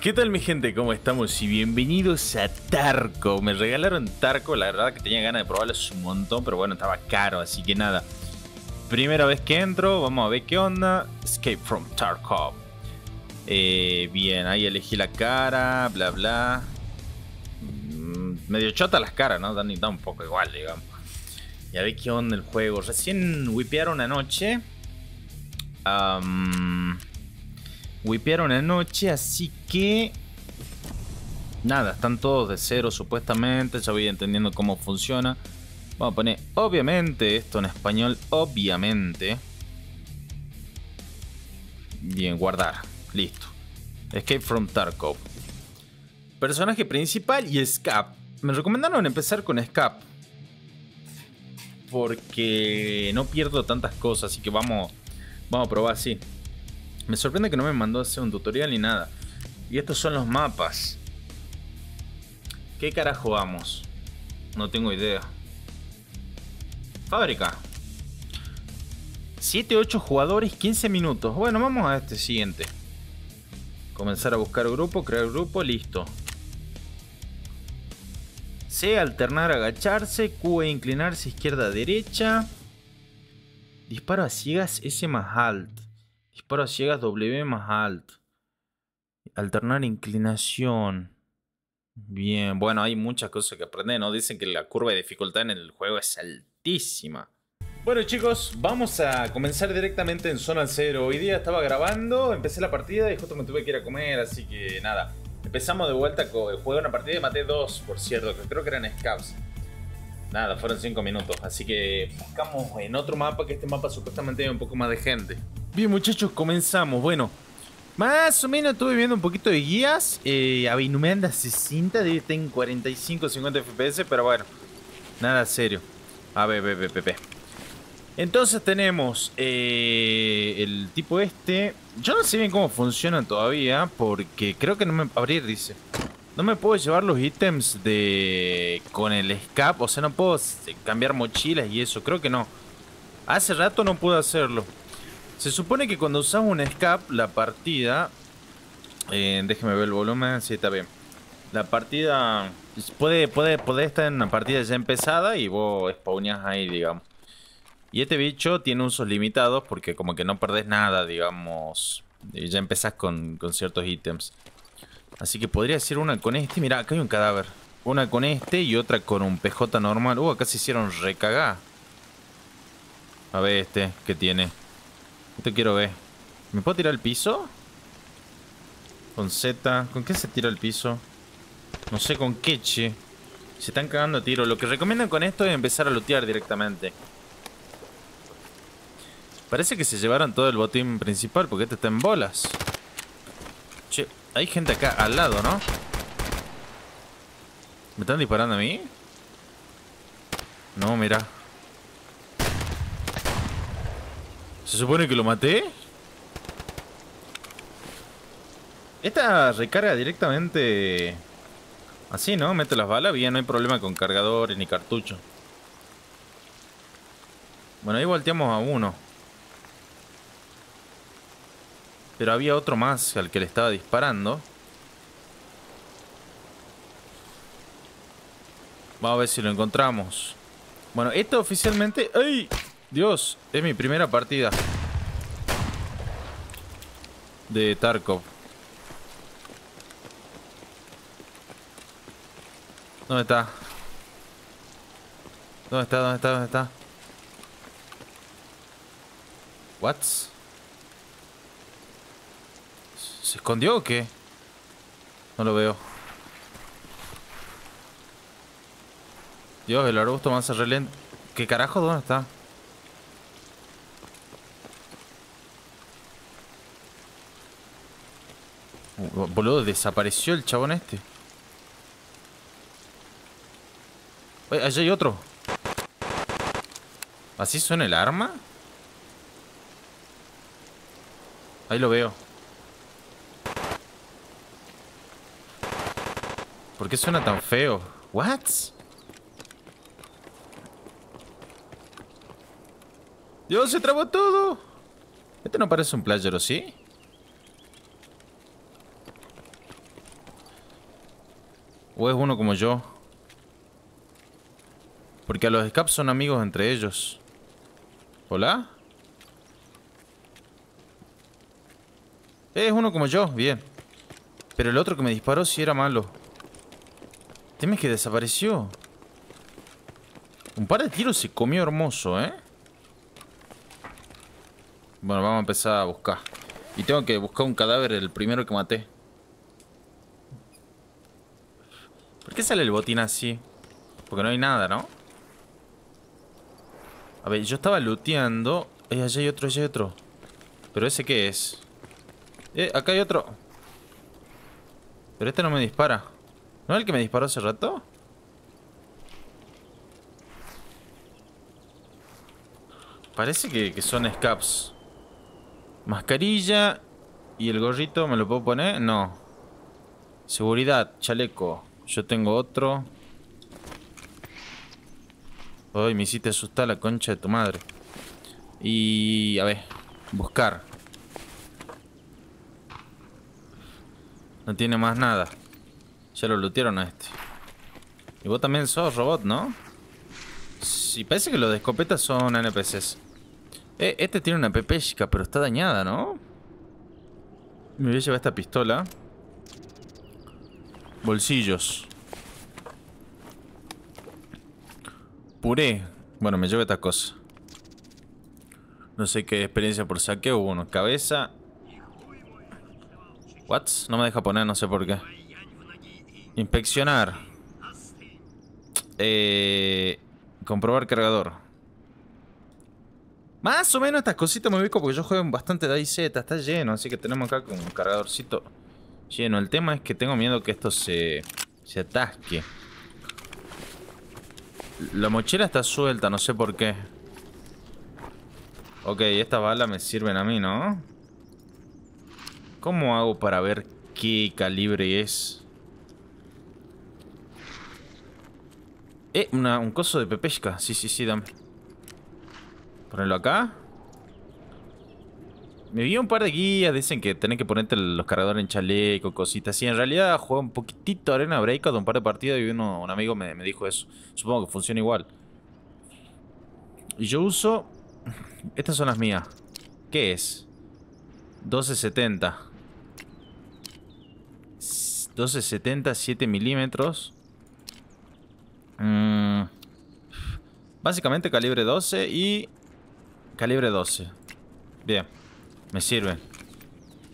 ¿Qué tal mi gente? ¿Cómo estamos? Y bienvenidos a Tarco. Me regalaron Tarco, la verdad que tenía ganas de probarlo un montón, pero bueno, estaba caro, así que nada. Primera vez que entro, vamos a ver qué onda. Escape from Tarkov. Eh, bien, ahí elegí la cara, bla bla. Mm, medio chota las caras, ¿no? Da, un poco igual, digamos. Y a ver qué onda el juego. Recién whipearon anoche. Whipearon noche, así que... Nada, están todos de cero supuestamente, ya voy entendiendo cómo funciona. Vamos a poner, obviamente, esto en español, obviamente. Bien, guardar. Listo. Escape from Tarkov. Personaje principal y Scap. Me recomendaron empezar con Scap. Porque no pierdo tantas cosas, así que vamos, vamos a probar así. Me sorprende que no me mandó a hacer un tutorial ni nada. Y estos son los mapas. ¿Qué carajo vamos? No tengo idea. Fábrica. 7, 8 jugadores, 15 minutos. Bueno, vamos a este siguiente. Comenzar a buscar grupo, crear grupo, listo. C, alternar, agacharse. Q, inclinarse, izquierda, derecha. Disparo a ciegas, S más alt. Disparo a ciegas W más Alt. Alternar inclinación. Bien, bueno, hay muchas cosas que aprender, ¿no? Dicen que la curva de dificultad en el juego es altísima. Bueno chicos, vamos a comenzar directamente en zona cero. Hoy día estaba grabando, empecé la partida y justo me tuve que ir a comer, así que nada. Empezamos de vuelta, con, juego una partida y maté dos, por cierto, que creo que eran scabs. Nada, fueron 5 minutos. Así que buscamos en otro mapa, que este mapa supuestamente hay un poco más de gente. Bien, muchachos, comenzamos. Bueno, más o menos estuve viendo un poquito de guías. Eh, se 60, debe estar en 45 50 FPS, pero bueno, nada serio. A ver, ver, ver, ver. Entonces tenemos eh, el tipo este. Yo no sé bien cómo funciona todavía, porque creo que no me... Abrir, dice. No me puedo llevar los ítems de con el escape, o sea, no puedo eh, cambiar mochilas y eso, creo que no. Hace rato no pude hacerlo. Se supone que cuando usas un escape, la partida... Eh, déjeme ver el volumen, si está bien. La partida... Puede, puede, estar en una partida ya empezada y vos spawneas ahí, digamos. Y este bicho tiene usos limitados porque como que no perdés nada, digamos. Y ya empezás con, con ciertos ítems. Así que podría ser una con este. Mirá, acá hay un cadáver. Una con este y otra con un PJ normal. Uh, acá se hicieron recagá. A ver este, ¿qué tiene? Este quiero ver. ¿Me puedo tirar al piso? Con Z. ¿Con qué se tira al piso? No sé con qué, che. Se están cagando a tiro. Lo que recomiendan con esto es empezar a lootear directamente. Parece que se llevaron todo el botín principal porque este está en bolas. Hay gente acá al lado, ¿no? ¿Me están disparando a mí? No, mira. ¿Se supone que lo maté? Esta recarga directamente... Así, ¿no? Mete las balas, bien, no hay problema con cargadores ni cartucho. Bueno, ahí volteamos a uno. Pero había otro más al que le estaba disparando. Vamos a ver si lo encontramos. Bueno, esto oficialmente... ¡Ay! Dios, es mi primera partida. De Tarkov. ¿Dónde está? ¿Dónde está? ¿Dónde está? ¿Dónde está? ¿What? ¿Se escondió o qué? No lo veo. Dios, el arbusto más relento. ¿Qué carajo? ¿Dónde está? Uh, boludo, desapareció el chabón este. Oye, allá hay otro. ¿Así suena el arma? Ahí lo veo. ¿Por qué suena tan feo? ¿What? ¡Dios, se trabó todo! Este no parece un ¿o ¿sí? ¿O es uno como yo? Porque a los escapes son amigos entre ellos. ¿Hola? Es uno como yo, bien. Pero el otro que me disparó sí era malo tema que desapareció. Un par de tiros se comió hermoso, ¿eh? Bueno, vamos a empezar a buscar. Y tengo que buscar un cadáver, el primero que maté. ¿Por qué sale el botín así? Porque no hay nada, ¿no? A ver, yo estaba looteando. Eh, allá hay otro, allá hay otro. ¿Pero ese qué es? Eh, acá hay otro. Pero este no me dispara. ¿No es el que me disparó hace rato? Parece que, son scaps. Mascarilla y el gorrito, ¿me lo puedo poner? No. Seguridad, chaleco. Yo tengo otro. Ay, me hiciste asustar la concha de tu madre. Y... a ver. Buscar. No tiene más nada. Ya lo lootearon a este. Y vos también sos robot, ¿no? Sí, parece que los de escopeta son NPCs. Eh, este tiene una chica, pero está dañada, ¿no? Me voy a llevar esta pistola. Bolsillos. Puré. Bueno, me llevo esta cosa. No sé qué experiencia por saqueo. Bueno, cabeza. What? No me deja poner, no sé por qué. Inspeccionar. Eh, comprobar cargador. Más o menos estas cositas me ubico porque yo juego bastante DayZ, está lleno, así que tenemos acá con un cargadorcito lleno. El tema es que tengo miedo que esto se, se atasque. La mochila está suelta, no sé por qué. Ok, estas balas me sirven a mí, ¿no? ¿Cómo hago para ver qué calibre es? Eh, un coso de pepesca. Sí, sí, sí, dame. Ponerlo acá. Me vi un par de guías, dicen que tenés que ponerte los cargadores en chaleco, cositas así. En realidad juego un poquitito Arena Breakout un par de partidas y un amigo me, me dijo eso. Supongo que funciona igual. Y yo uso... Estas son las mías. ¿Qué es? 1270. 1270, 7 milímetros. Mm, básicamente calibre 12 y calibre 12. Bien, me sirve.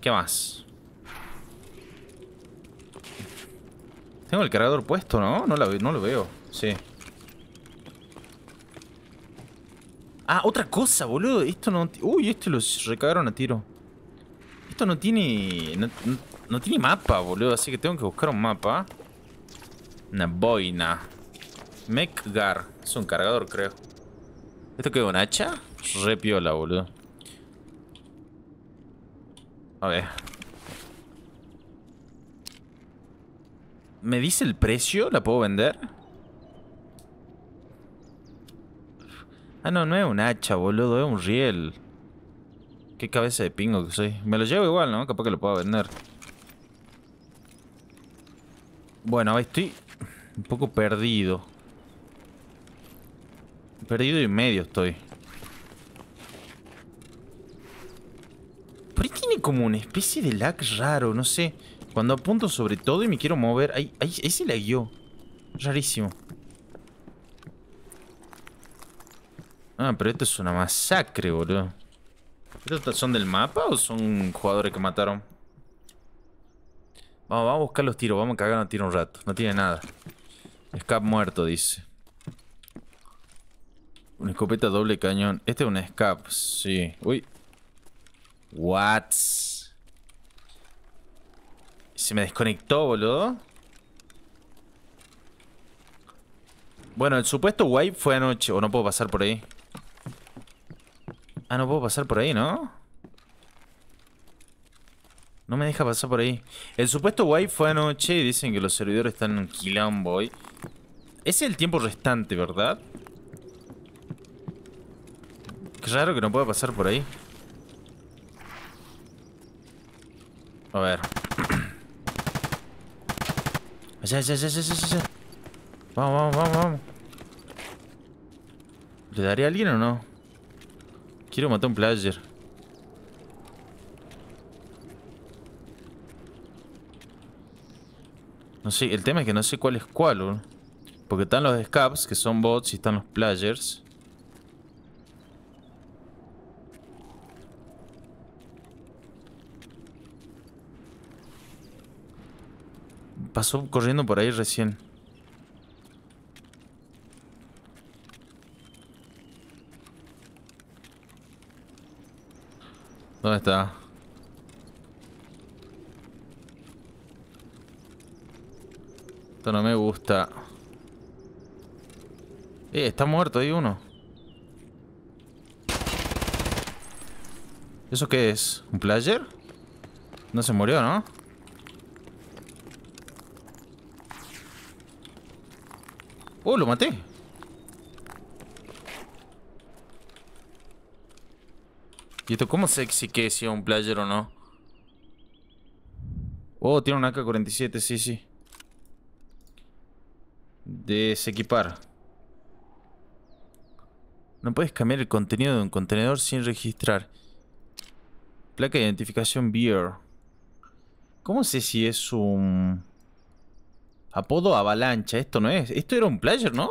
¿Qué más? Tengo el cargador puesto, ¿no? No, lo veo. Sí. Ah, otra cosa, boludo. Esto no... Uy, este lo recagaron a tiro. Esto no tiene... No, no tiene mapa, boludo. Así que tengo que buscar un mapa. Una boina. Mechgar. Es un cargador, creo. ¿Esto qué? ¿Un hacha? Re piola, boludo. A ver. ¿Me dice el precio? ¿La puedo vender? Ah, no, no es un hacha, boludo. Es un riel. Qué cabeza de pingo que soy. Me lo llevo igual, ¿no? Capaz que lo pueda vender. Bueno, estoy un poco perdido. Perdido y medio estoy. Por ahí tiene como una especie de lag raro, no sé. Cuando apunto sobre todo y me quiero mover... Ahí, ahí, ahí se Rarísimo. Ah, pero esto es una masacre, boludo. ¿Estos son del mapa o son jugadores que mataron? Vamos, vamos a buscar los tiros. Vamos a cagar a tiro un rato. No tiene nada. Scap muerto, dice. Una escopeta doble cañón. Este es un escape, sí. Uy. What? Se me desconectó, boludo. Bueno, el supuesto wipe fue anoche. O no puedo pasar por ahí. Ah, no puedo pasar por ahí, ¿no? No me deja pasar por ahí. El supuesto wipe fue anoche y dicen que los servidores están en un quilombo Ese es el tiempo restante, ¿verdad? raro que no pueda pasar por ahí. A ver. Vamos, vamos, vamos, ¿Le daré a alguien o no? Quiero matar un player. No sé, el tema es que no sé cuál es cuál, Porque están los scabs, que son bots, y están los players. pasó corriendo por ahí recién. ¿Dónde está? Esto no me gusta. Eh, está muerto, ahí uno. ¿Eso qué es? ¿Un player? No se murió, ¿no? Oh, lo maté. ¿Y esto cómo sé si que si un player o no? Oh, tiene un AK-47, sí, sí. Desequipar. No puedes cambiar el contenido de un contenedor sin registrar. Placa de identificación Beer. ¿Cómo sé si es un... Apodo avalancha, esto no es. Esto era un player, ¿no?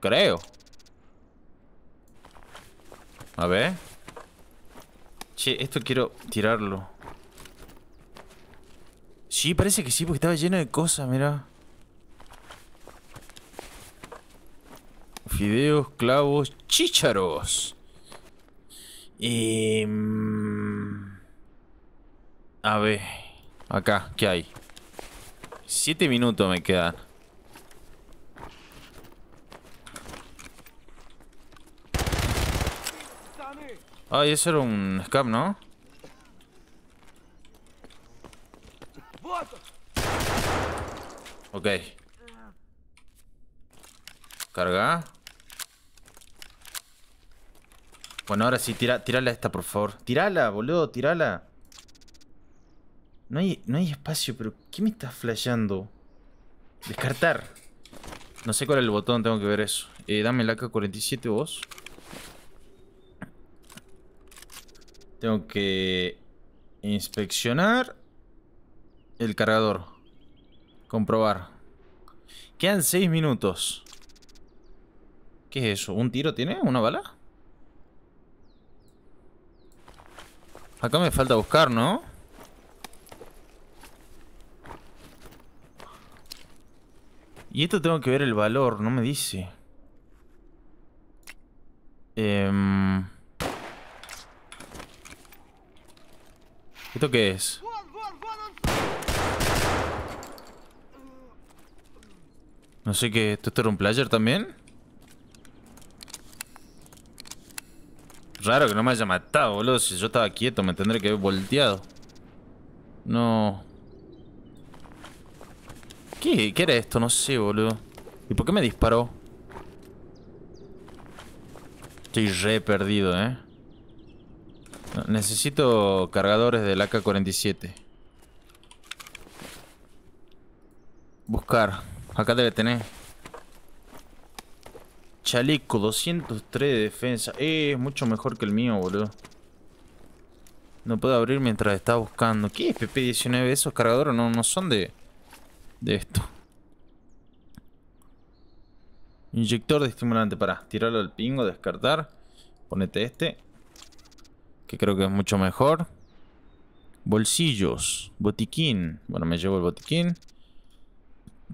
Creo. A ver. Che, esto quiero tirarlo. Sí, parece que sí, porque estaba lleno de cosas, mira. Fideos, clavos, chícharos. Em, a ver. Acá, ¿qué hay? Siete minutos me quedan. Ay, eso era un scam, ¿no? Ok. Carga. Bueno, ahora sí, tira, tirala esta, por favor. Tirala, boludo, tirala. No hay, espacio, pero ¿qué me está flasheando? Descartar. No sé cuál es el botón, tengo que ver eso. Eh, dame la AK-47 vos. Tengo que inspeccionar el cargador. Comprobar. Quedan 6 minutos. ¿Qué es eso? ¿Un tiro tiene? ¿Una bala? Acá me falta buscar, ¿no? Y esto tengo que ver el valor, no me dice. Em, ¿Esto qué es? No sé qué... ¿Esto era un player también? Raro que no me haya matado, boludo. Si yo estaba quieto me tendré que haber volteado. No... ¿Qué? era esto? No sé, boludo. ¿Y por qué me disparó? Estoy re perdido, ¿eh? necesito cargadores del AK-47. Buscar. Acá debe tener. Chaleco, 203 de defensa. Eh, es mucho mejor que el mío, boludo. No puedo abrir mientras está buscando. ¿Qué es PP-19? Esos cargadores no son de de esto. Inyector de estimulante, para tirarlo al pingo, descartar. Ponete este. Que creo que es mucho mejor. Bolsillos, botiquín. Bueno, me llevo el botiquín.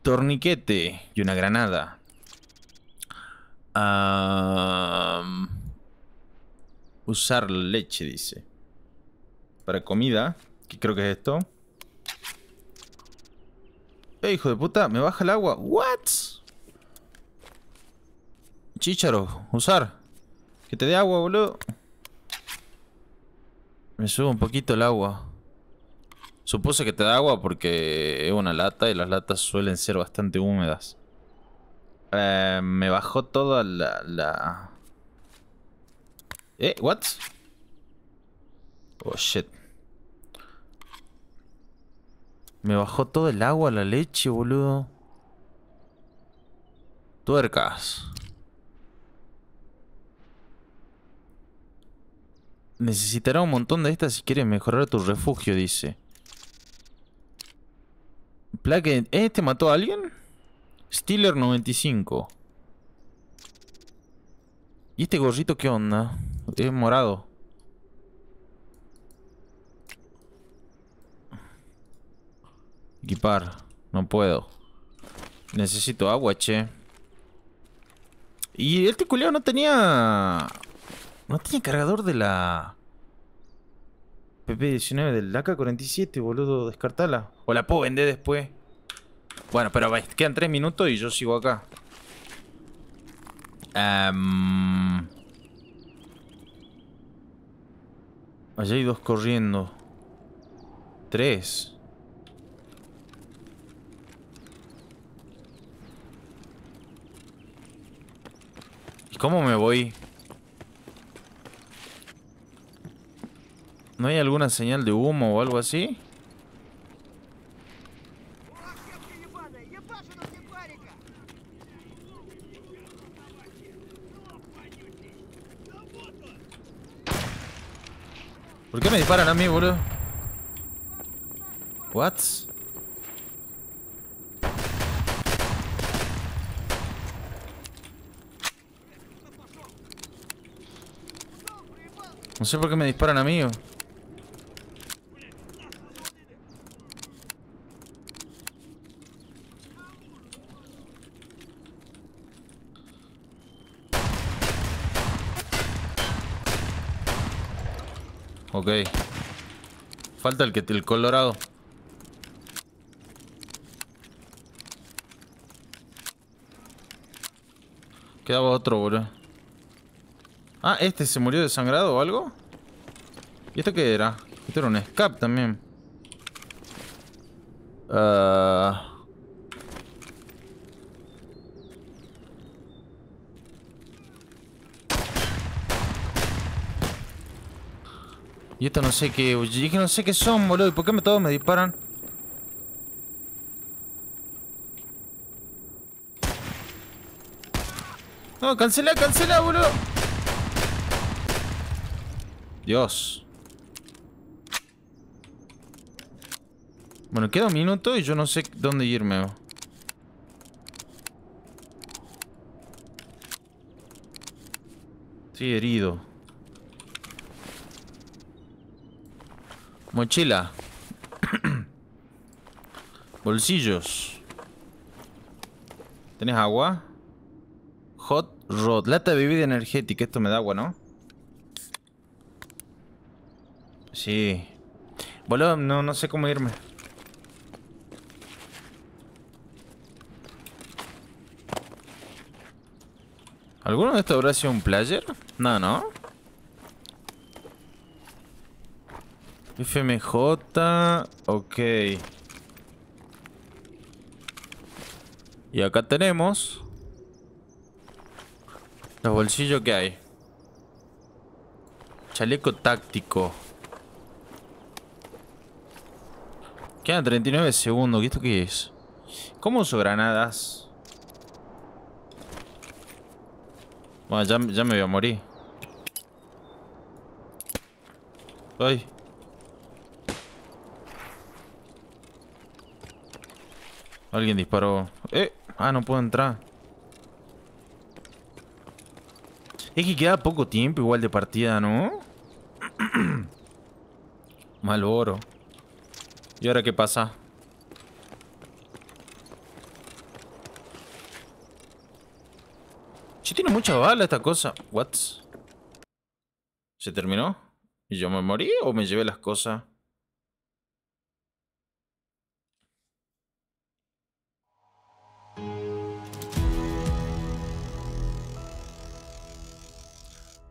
Torniquete y una granada. usar leche, dice. Para comida, que creo que es esto. Eh, hijo de puta, me baja el agua. What? chicharo usar. Que te dé agua, boludo. Me subo un poquito el agua. Supuse que te da agua porque es una lata y las latas suelen ser bastante húmedas. Eh, me bajó toda la, la... Eh, what? Oh, shit. Me bajó todo el agua, la leche, boludo. Tuercas. Necesitará un montón de estas si quieres mejorar tu refugio, dice. ¿Eh, ¿Este mató a alguien? Steeler 95. ¿Y este gorrito qué onda? Es morado. Equipar. No puedo. Necesito agua, che. Y este culeo no tenía... No tenía cargador de la... PP-19 del AK-47, boludo. Descartala. O la puedo vender después. Bueno, pero quedan tres minutos y yo sigo acá. Allá hay dos corriendo. Tres. ¿Cómo me voy? ¿No hay alguna señal de humo o algo así? ¿Por qué me disparan a mí, boludo? What? No sé por qué me disparan a mí. Ok. Falta el que el colorado. Quedaba otro, boludo. Ah, ¿este se murió desangrado o algo? ¿Y esto qué era? Esto era un escape también. Ah. Y esto no sé qué... que no sé qué son, boludo. ¿Y por qué me todos me disparan? No, cancela, cancela, boludo. Dios. Bueno, queda un minuto y yo no sé dónde irme. Estoy herido. Mochila. Bolsillos. ¿Tenés agua? Hot rod. Lata de bebida energética. Esto me da agua, ¿no? Sí. Boludo, no, no sé cómo irme. ¿Alguno de estos habrá sido un player? No, no. FMJ. Ok. Y acá tenemos. Los bolsillos que hay. Chaleco táctico. Quedan 39 segundos. ¿Qué esto qué es? ¿Cómo uso granadas? Bueno, ya, ya me voy a morir. Ay. Alguien disparó. ¡Eh! Ah, no puedo entrar. Es que queda poco tiempo igual de partida, ¿no? Mal oro. ¿Y ahora qué pasa? ¿Si tiene mucha bala esta cosa. What? ¿Se terminó? ¿Y yo me morí o me llevé las cosas?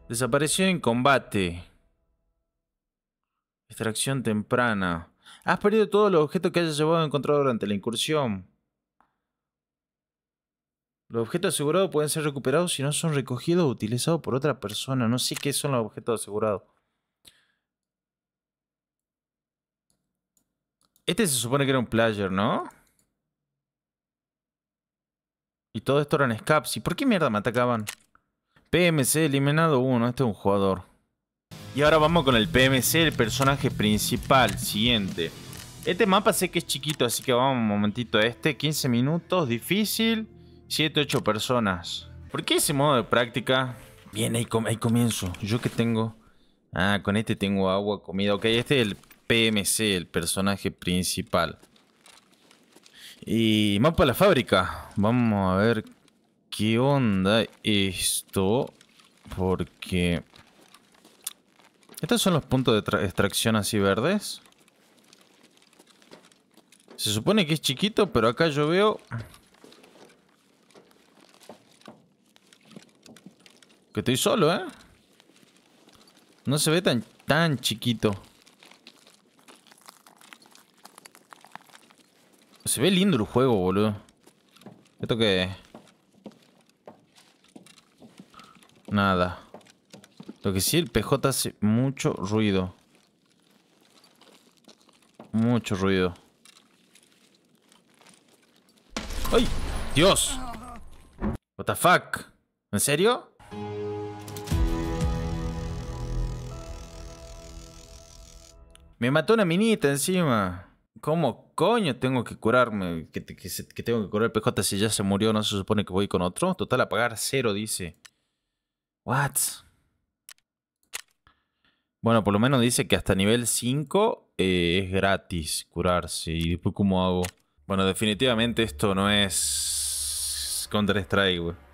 Desapareció en combate. Extracción temprana. Has perdido todos los objetos que hayas llevado a encontrar durante la incursión. Los objetos asegurados pueden ser recuperados si no son recogidos o utilizados por otra persona. No sé qué son los objetos asegurados. Este se supone que era un player, ¿no? Y todo esto eran escapes. ¿Y por qué mierda me atacaban? PMC eliminado 1. Este es un jugador. Y ahora vamos con el PMC, el personaje principal. Siguiente. Este mapa sé que es chiquito, así que vamos un momentito a este. 15 minutos, difícil. 7, 8 personas. ¿Por qué ese modo de práctica? Bien, ahí, comienzo. ¿Yo que tengo? Ah, con este tengo agua, comida. Ok, este es el PMC, el personaje principal. Y mapa de la fábrica. Vamos a ver qué onda esto. Porque ¿Estos son los puntos de extracción así verdes? Se supone que es chiquito, pero acá yo veo... Que estoy solo, ¿eh? No se ve tan, tan chiquito. Se ve lindo el juego, boludo. ¿Esto qué Nada. Lo que sí, el PJ hace mucho ruido. Mucho ruido. ¡Ay! ¡Dios! What the fuck? ¿En serio? Me mató una minita encima. ¿Cómo coño tengo que curarme? Que, tengo que curar el PJ si ya se murió, no se supone que voy con otro. Total, apagar cero, dice. What? Bueno, por lo menos dice que hasta nivel 5 eh, es gratis curarse. ¿Y después cómo hago? Bueno, definitivamente esto no es Counter-Strike, güey.